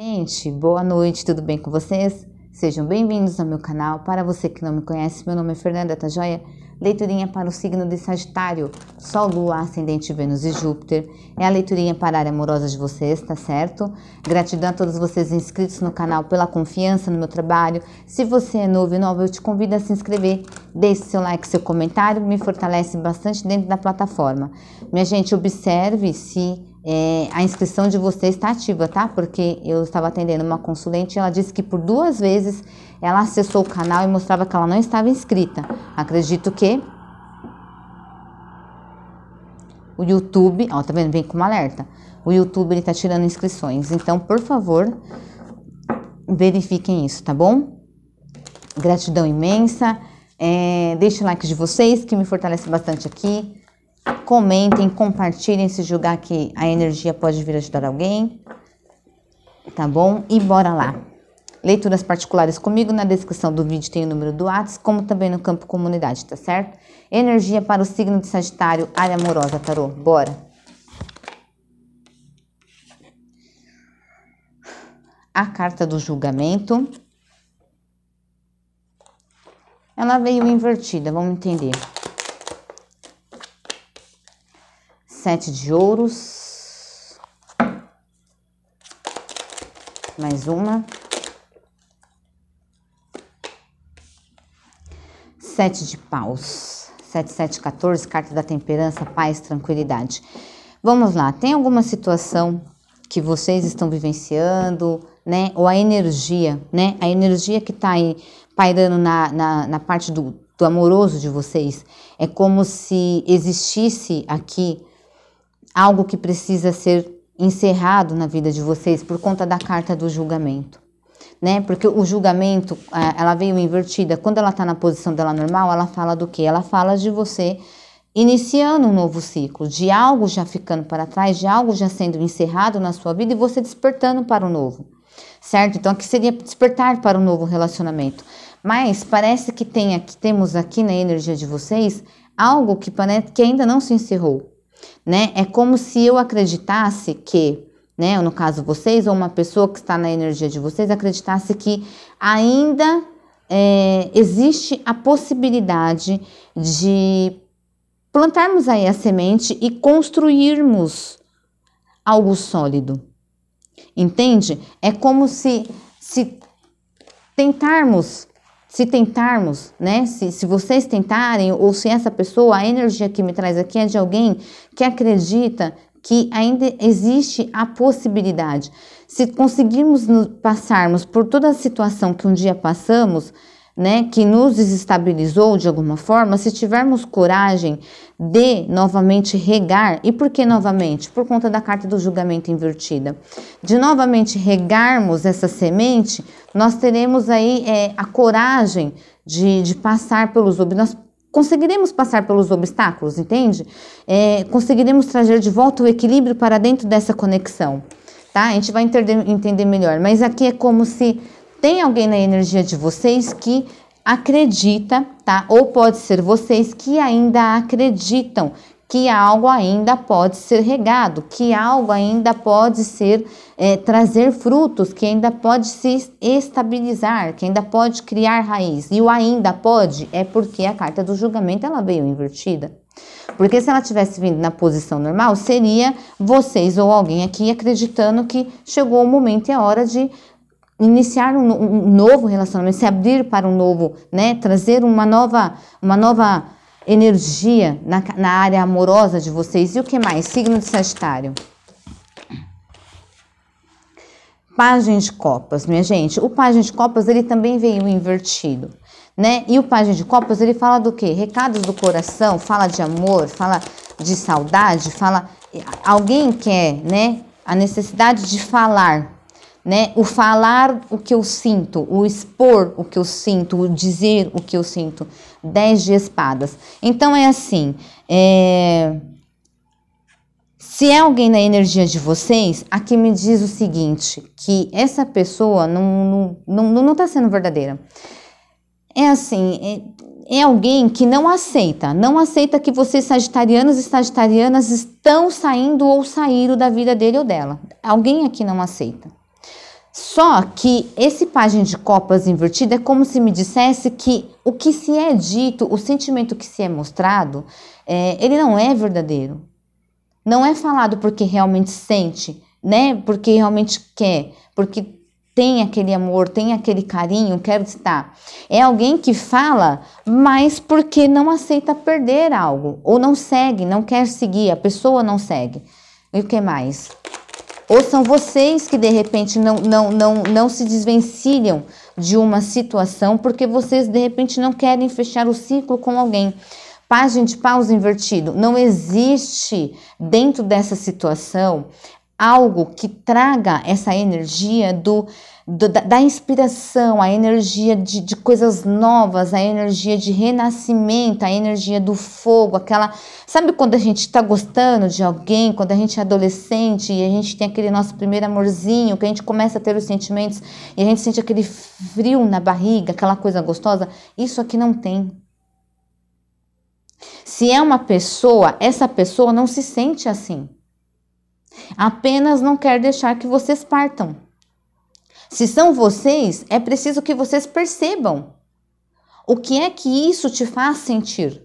Gente, boa noite, tudo bem com vocês? Sejam bem-vindos ao meu canal. Para você que não me conhece, meu nome é Fernanda Tajoia. Leiturinha para o signo de Sagitário, Sol, Lua, Ascendente, Vênus e Júpiter. É a leiturinha para a área amorosa de vocês, tá certo? Gratidão a todos vocês inscritos no canal pela confiança no meu trabalho. Se você é novo e nova, eu te convido a se inscrever. Deixe seu like, seu comentário, me fortalece bastante dentro da plataforma. Minha gente, observe se é, a inscrição de você está ativa, tá? Porque eu estava atendendo uma consulente e ela disse que por duas vezes ela acessou o canal e mostrava que ela não estava inscrita. Acredito que o YouTube, ó, tá vendo? Vem com um alerta. O YouTube ele tá tirando inscrições. Então, por favor, verifiquem isso, tá bom? Gratidão imensa. É, deixe o like de vocês, que me fortalece bastante aqui. Comentem, compartilhem se julgar que a energia pode vir ajudar alguém. Tá bom? E bora lá. Leituras particulares comigo na descrição do vídeo tem o número do Whats, como também no campo comunidade, tá certo? Energia para o signo de Sagitário, área amorosa, tarô. Bora. a carta do julgamento. Ela veio invertida, vamos entender. sete de ouros. Mais uma. Sete de paus. Sete, sete, quatorze. carta da temperança, paz, tranquilidade. Vamos lá, tem alguma situação que vocês estão vivenciando, né? Ou a energia, né? A energia que tá aí pairando na, na, na parte do, do amoroso de vocês. É como se existisse aqui algo que precisa ser encerrado na vida de vocês por conta da carta do julgamento. Né? Porque o julgamento, é, ela veio invertida. Quando ela está na posição dela normal, ela fala do que? Ela fala de você iniciando um novo ciclo, de algo já ficando para trás, de algo já sendo encerrado na sua vida e você despertando para o novo, certo? Então aqui seria despertar para um novo relacionamento. Mas parece que tem aqui, temos aqui na energia de vocês algo que, que ainda não se encerrou, né? É como se eu acreditasse que, né, no caso vocês ou uma pessoa que está na energia de vocês acreditasse que ainda é, existe a possibilidade de plantarmos aí a semente e construirmos algo sólido. Entende? É como se se tentarmos se tentarmos, né? Se, se vocês tentarem, ou se essa pessoa, a energia que me traz aqui é de alguém que acredita que ainda existe a possibilidade. Se conseguirmos passarmos por toda a situação que um dia passamos, né, que nos desestabilizou de alguma forma, se tivermos coragem de novamente regar, e por que novamente? Por conta da carta do julgamento invertida, de novamente regarmos essa semente, nós teremos aí é, a coragem de, de passar pelos obstáculos, nós conseguiremos passar pelos obstáculos, entende? É, conseguiremos trazer de volta o equilíbrio para dentro dessa conexão, tá? A gente vai entender, entender melhor, mas aqui é como se tem alguém na energia de vocês que acredita, tá? Ou pode ser vocês que ainda acreditam que algo ainda pode ser regado, que algo ainda pode ser é, trazer frutos, que ainda pode se estabilizar, que ainda pode criar raiz. E o ainda pode é porque a carta do julgamento ela veio invertida. Porque se ela tivesse vindo na posição normal, seria vocês ou alguém aqui acreditando que chegou o momento e a hora de iniciar um, um, novo relacionamento, se abrir para um novo, né? Trazer uma nova, uma nova energia na, na área amorosa de vocês. E o que mais? Signo de Sagitário. página de Copas, minha gente. O página de Copas, ele também veio invertido, né? E o página de Copas, ele fala do quê? Recados do coração, fala de amor, fala de saudade, fala... Alguém quer, né? A necessidade de falar, né? O falar o que eu sinto, o expor o que eu sinto, o dizer o que eu sinto. Dez de espadas. Então é assim. É... Se é alguém na energia de vocês, aqui me diz o seguinte: que essa pessoa não está não, não, não tá sendo verdadeira. É assim, é, é alguém que não aceita, não aceita que vocês, sagitarianos e sagitarianas, estão saindo ou saíram da vida dele ou dela. Alguém aqui não aceita. Só que esse página de copas invertida é como se me dissesse que o que se é dito, o sentimento que se é mostrado, é, ele não é verdadeiro. Não é falado porque realmente sente, né? Porque realmente quer, porque tem aquele amor, tem aquele carinho, Quero estar. É alguém que fala, mas porque não aceita perder algo, ou não segue, não quer seguir, a pessoa não segue. E o que mais? Ou são vocês que de repente não, não, não, não se desvencilham de uma situação porque vocês de repente não querem fechar o ciclo com alguém. Página de pausa invertido. Não existe dentro dessa situação algo que traga essa energia do do, da, da, inspiração, a energia de, de coisas novas, a energia de renascimento, a energia do fogo, aquela. Sabe quando a gente está gostando de alguém, quando a gente é adolescente e a gente tem aquele nosso primeiro amorzinho, que a gente começa a ter os sentimentos e a gente sente aquele frio na barriga, aquela coisa gostosa? Isso aqui não tem. Se é uma pessoa, essa pessoa não se sente assim. Apenas não quer deixar que vocês partam. Se são vocês, é preciso que vocês percebam o que é que isso te faz sentir.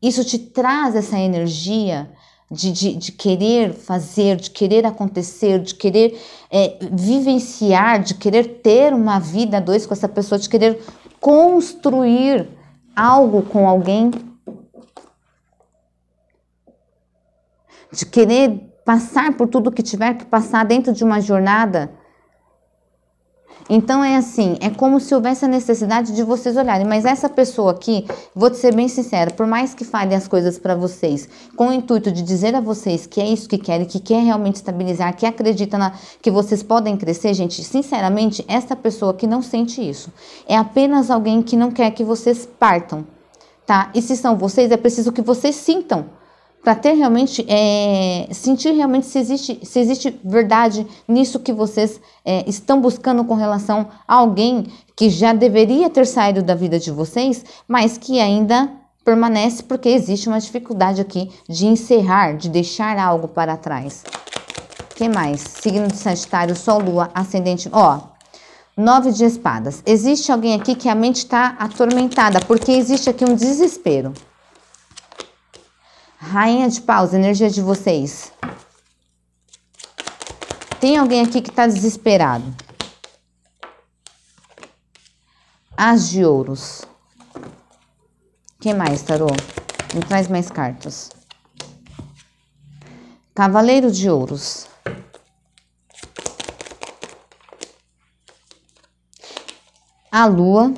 Isso te traz essa energia de, de, de querer fazer, de querer acontecer, de querer é, vivenciar, de querer ter uma vida a dois com essa pessoa, de querer construir algo com alguém, de querer passar por tudo que tiver que passar dentro de uma jornada então é assim, é como se houvesse a necessidade de vocês olharem, mas essa pessoa aqui, vou te ser bem sincera, por mais que fale as coisas para vocês, com o intuito de dizer a vocês que é isso que querem, que quer realmente estabilizar, que acredita na, que vocês podem crescer, gente, sinceramente, essa pessoa que não sente isso, é apenas alguém que não quer que vocês partam, tá? E se são vocês, é preciso que vocês sintam para ter realmente é, sentir realmente se existe se existe verdade nisso que vocês é, estão buscando com relação a alguém que já deveria ter saído da vida de vocês, mas que ainda permanece porque existe uma dificuldade aqui de encerrar, de deixar algo para trás. Que mais? Signo de Sagitário, Sol, Lua, Ascendente. Ó, Nove de espadas. Existe alguém aqui que a mente está atormentada, porque existe aqui um desespero. Rainha de paus, energia de vocês. Tem alguém aqui que está desesperado. As de ouros. que mais, Tarô? Não traz mais cartas. Cavaleiro de ouros. A lua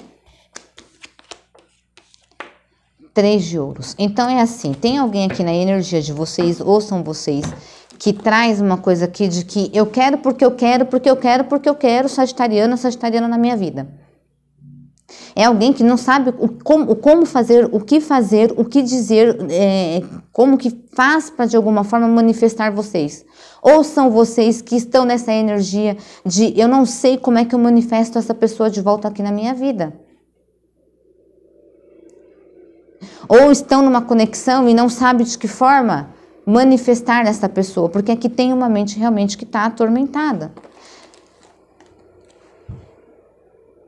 três de ouros. Então é assim, tem alguém aqui na energia de vocês, ou são vocês, que traz uma coisa aqui de que eu quero porque eu quero, porque eu quero, porque eu quero sagitariano, sagitariano na minha vida. É alguém que não sabe o como, o como fazer, o que fazer, o que dizer, é, como que faz para de alguma forma manifestar vocês. Ou são vocês que estão nessa energia de eu não sei como é que eu manifesto essa pessoa de volta aqui na minha vida. ou estão numa conexão e não sabem de que forma manifestar nessa pessoa, porque aqui tem uma mente realmente que está atormentada.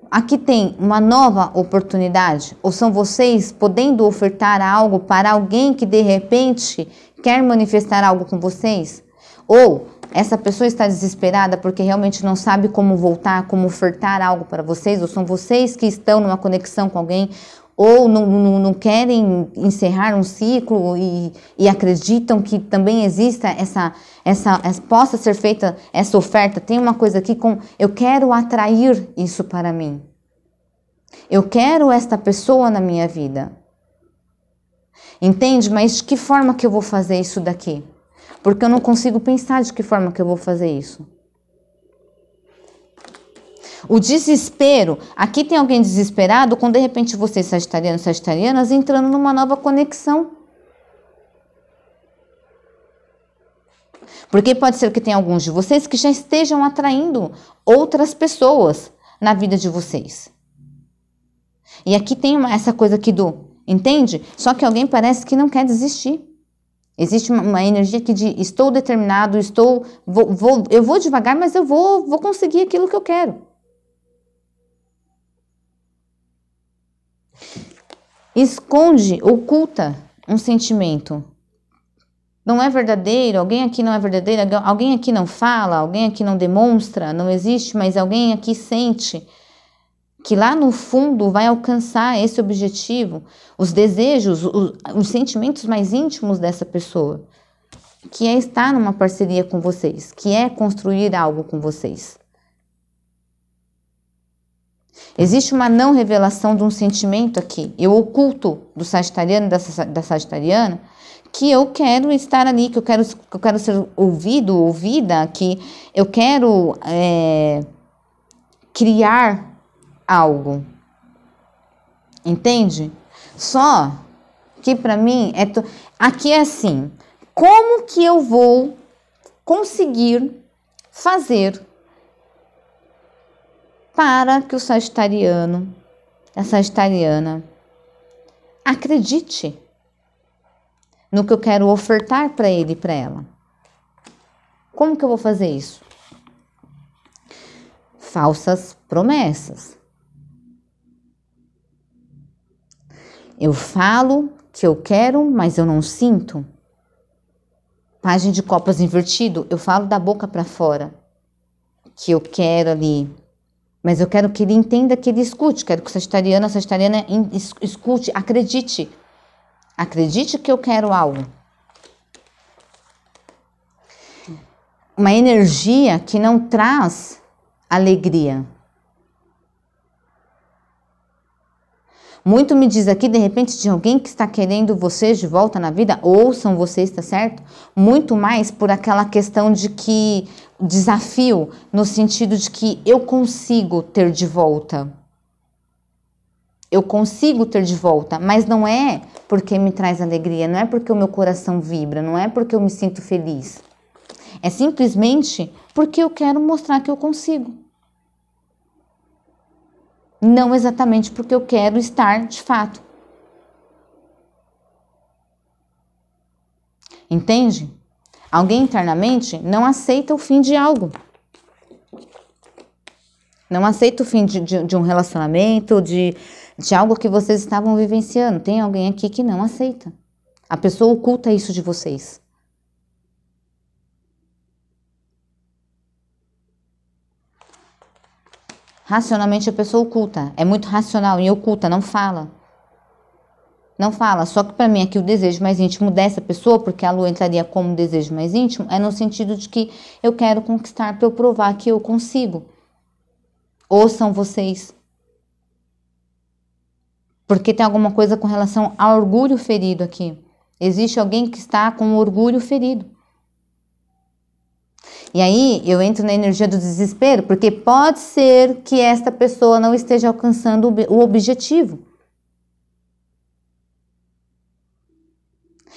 Aqui tem uma nova oportunidade, ou são vocês podendo ofertar algo para alguém que de repente quer manifestar algo com vocês? Ou essa pessoa está desesperada porque realmente não sabe como voltar, como ofertar algo para vocês, ou são vocês que estão numa conexão com alguém, ou não, não, não querem encerrar um ciclo e, e, acreditam que também exista essa, essa, essa, possa ser feita essa oferta. Tem uma coisa aqui com eu quero atrair isso para mim. Eu quero esta pessoa na minha vida. Entende? Mas de que forma que eu vou fazer isso daqui? Porque eu não consigo pensar de que forma que eu vou fazer isso. O desespero, aqui tem alguém desesperado quando de repente vocês, sagitarianos e sagitarianas, entrando numa nova conexão. Porque pode ser que tenha alguns de vocês que já estejam atraindo outras pessoas na vida de vocês. E aqui tem uma, essa coisa aqui do, entende? Só que alguém parece que não quer desistir. Existe uma, uma energia que de estou determinado, estou, vou, vou, eu vou devagar, mas eu vou, vou conseguir aquilo que eu quero. esconde, oculta um sentimento. Não é verdadeiro, alguém aqui não é verdadeiro, alguém aqui não fala, alguém aqui não demonstra, não existe, mas alguém aqui sente que lá no fundo vai alcançar esse objetivo, os desejos, os, os sentimentos mais íntimos dessa pessoa, que é estar numa parceria com vocês, que é construir algo com vocês. Existe uma não revelação de um sentimento aqui. Eu oculto do sagitariano, da, da sagitariana, que eu quero estar ali, que eu quero, que eu quero ser ouvido, ouvida, que eu quero é, criar algo. Entende? Só que para mim é to... aqui é assim: como que eu vou conseguir fazer para que o sagitariano, a sagitariana, acredite no que eu quero ofertar para ele e para ela. Como que eu vou fazer isso? Falsas promessas. Eu falo que eu quero, mas eu não sinto. Página de copas invertido, eu falo da boca para fora que eu quero ali mas eu quero que ele entenda que ele escute, quero que o sagitariano, a sagitariana escute, acredite. Acredite que eu quero algo. Uma energia que não traz alegria. Muito me diz aqui, de repente, de alguém que está querendo vocês de volta na vida, ouçam vocês, está certo? Muito mais por aquela questão de que desafio no sentido de que eu consigo ter de volta. Eu consigo ter de volta, mas não é porque me traz alegria, não é porque o meu coração vibra, não é porque eu me sinto feliz. É simplesmente porque eu quero mostrar que eu consigo. Não exatamente porque eu quero estar de fato. Entende? Alguém internamente não aceita o fim de algo. Não aceita o fim de, de, de um relacionamento, de, de algo que vocês estavam vivenciando. Tem alguém aqui que não aceita. A pessoa oculta isso de vocês. Racionalmente a pessoa oculta, é muito racional e oculta, não fala. Não fala, só que para mim aqui o desejo mais íntimo dessa pessoa, porque a lua entraria como desejo mais íntimo, é no sentido de que eu quero conquistar para eu provar que eu consigo. Ouçam vocês. Porque tem alguma coisa com relação ao orgulho ferido aqui. Existe alguém que está com orgulho ferido. E aí eu entro na energia do desespero, porque pode ser que esta pessoa não esteja alcançando o objetivo.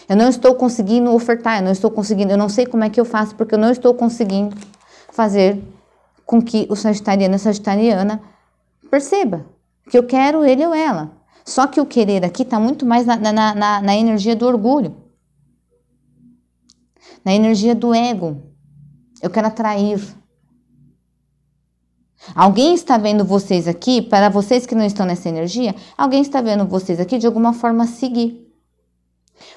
Eu não estou conseguindo ofertar, eu não estou conseguindo, eu não sei como é que eu faço, porque eu não estou conseguindo fazer com que o sagitariano e sagitariana perceba que eu quero ele ou ela. Só que o querer aqui está muito mais na, na, na, na energia do orgulho, na energia do ego. Eu quero atrair. Alguém está vendo vocês aqui, para vocês que não estão nessa energia, alguém está vendo vocês aqui de alguma forma seguir.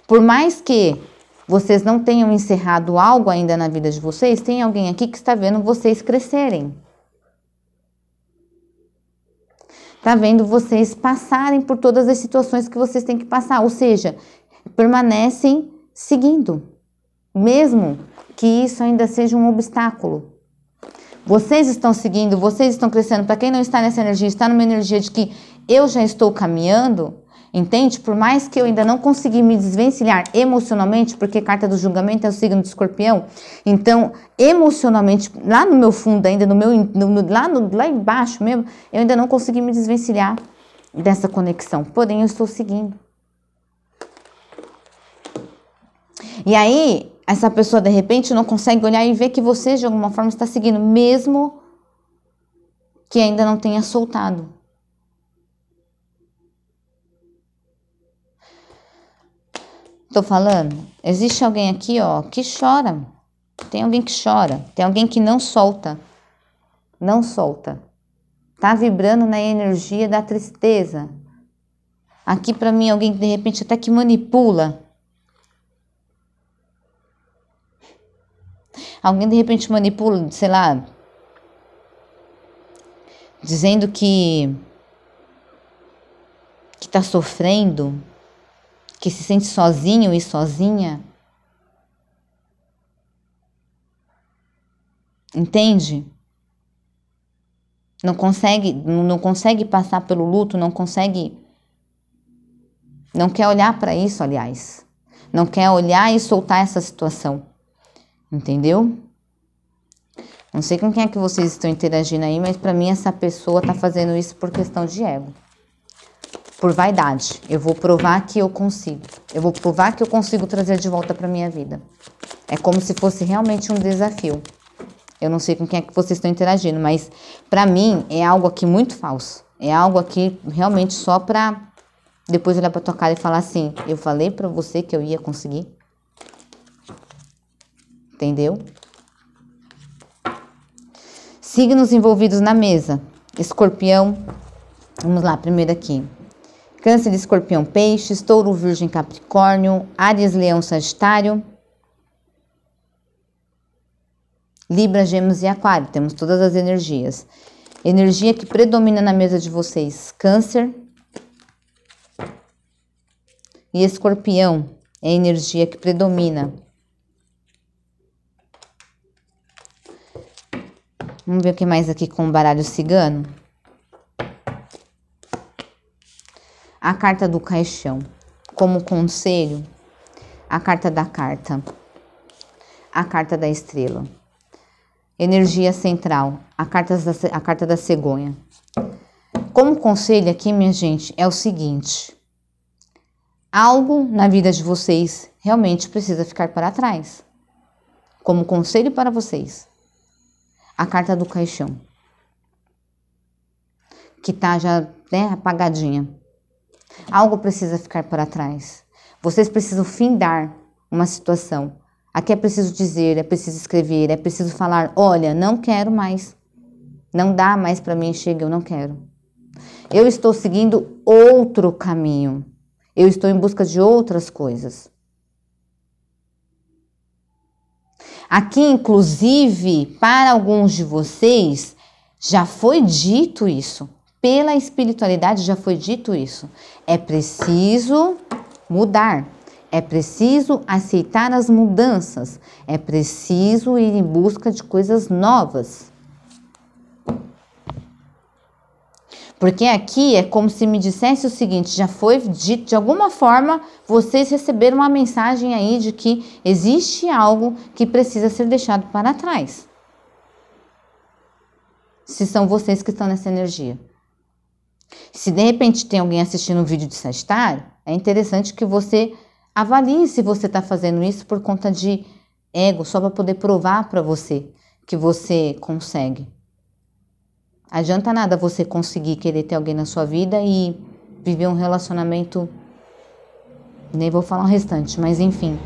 Por mais que vocês não tenham encerrado algo ainda na vida de vocês, tem alguém aqui que está vendo vocês crescerem. Está vendo vocês passarem por todas as situações que vocês têm que passar, ou seja, permanecem seguindo, mesmo que isso ainda seja um obstáculo. Vocês estão seguindo, vocês estão crescendo. Para quem não está nessa energia, está numa energia de que eu já estou caminhando, Entende? Por mais que eu ainda não consegui me desvencilhar emocionalmente, porque carta do julgamento é o signo de escorpião, então emocionalmente, lá no meu fundo ainda, no meu, no, lá, no, lá embaixo mesmo, eu ainda não consegui me desvencilhar dessa conexão. Porém, eu estou seguindo. E aí, essa pessoa de repente não consegue olhar e ver que você de alguma forma está seguindo, mesmo que ainda não tenha soltado. Tô falando? Existe alguém aqui, ó, que chora. Tem alguém que chora. Tem alguém que não solta. Não solta. Tá vibrando na energia da tristeza. Aqui para mim alguém de repente até que manipula. Alguém de repente manipula, sei lá, dizendo que que tá sofrendo, que se sente sozinho e sozinha? Entende? Não consegue, não consegue passar pelo luto, não consegue não quer olhar para isso, aliás. Não quer olhar e soltar essa situação. Entendeu? Não sei com quem é que vocês estão interagindo aí, mas para mim essa pessoa tá fazendo isso por questão de ego por vaidade. Eu vou provar que eu consigo. Eu vou provar que eu consigo trazer de volta para minha vida. É como se fosse realmente um desafio. Eu não sei com quem é que vocês estão interagindo, mas para mim é algo aqui muito falso. É algo aqui realmente só para depois olhar para tua cara e falar assim: "Eu falei para você que eu ia conseguir". Entendeu? Signos envolvidos na mesa. Escorpião. Vamos lá, primeiro aqui. Câncer, Escorpião, Peixes, Touro, Virgem, Capricórnio, Ares, Leão, Sagitário, Libra, Gêmeos e Aquário. Temos todas as energias. Energia que predomina na mesa de vocês: Câncer e Escorpião é a energia que predomina. Vamos ver o que mais aqui com o baralho cigano. A carta do caixão, como conselho, a carta da carta, a carta da estrela. Energia central, a carta da, a carta da cegonha. Como conselho aqui, minha gente, é o seguinte: algo na vida de vocês realmente precisa ficar para trás. Como conselho para vocês, a carta do caixão, que tá já né, apagadinha. Algo precisa ficar para trás. Vocês precisam findar uma situação. Aqui é preciso dizer, é preciso escrever, é preciso falar: olha, não quero mais. Não dá mais para mim, chega, eu não quero. Eu estou seguindo outro caminho. Eu estou em busca de outras coisas. Aqui, inclusive, para alguns de vocês, já foi dito isso pela espiritualidade, já foi dito isso. É preciso mudar, é preciso aceitar as mudanças, é preciso ir em busca de coisas novas. Porque aqui é como se me dissesse o seguinte: já foi dito, de alguma forma, vocês receberam uma mensagem aí de que existe algo que precisa ser deixado para trás. Se são vocês que estão nessa energia. Se de repente tem alguém assistindo um vídeo de Sagitário, é interessante que você avalie se você está fazendo isso por conta de ego, só para poder provar para você que você consegue. Adianta nada você conseguir querer ter alguém na sua vida e viver um relacionamento. Nem vou falar o restante, mas enfim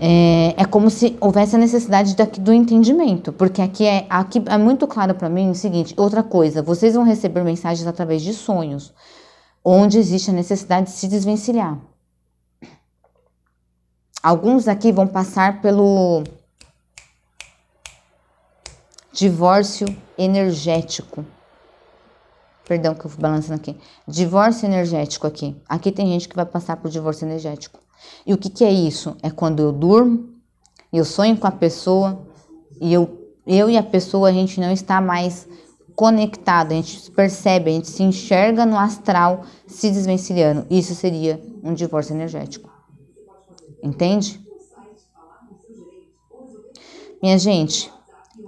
é, é como se houvesse a necessidade daqui, do entendimento, porque aqui é, aqui é muito claro para mim o seguinte: outra coisa, vocês vão receber mensagens através de sonhos, onde existe a necessidade de se desvencilhar. Alguns aqui vão passar pelo divórcio energético. Perdão que eu fui balançando aqui. Divórcio energético aqui. Aqui tem gente que vai passar por divórcio energético. E o que, que é isso? É quando eu durmo, eu sonho com a pessoa e eu, eu e a pessoa a gente não está mais conectado, a gente percebe, a gente se enxerga no astral se desvencilhando. Isso seria um divórcio energético. Entende? Minha gente,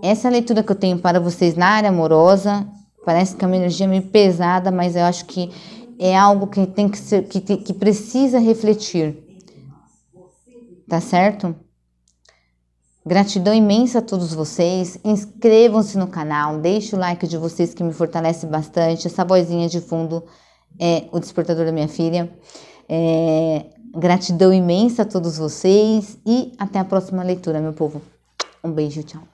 essa é leitura que eu tenho para vocês na área amorosa parece que é uma energia meio pesada, mas eu acho que é algo que tem que ser, que, que precisa refletir tá certo? Gratidão imensa a todos vocês. Inscrevam-se no canal, deixe o like de vocês que me fortalece bastante. Essa vozinha de fundo é o despertador da minha filha. É, gratidão imensa a todos vocês e até a próxima leitura, meu povo. Um beijo, tchau.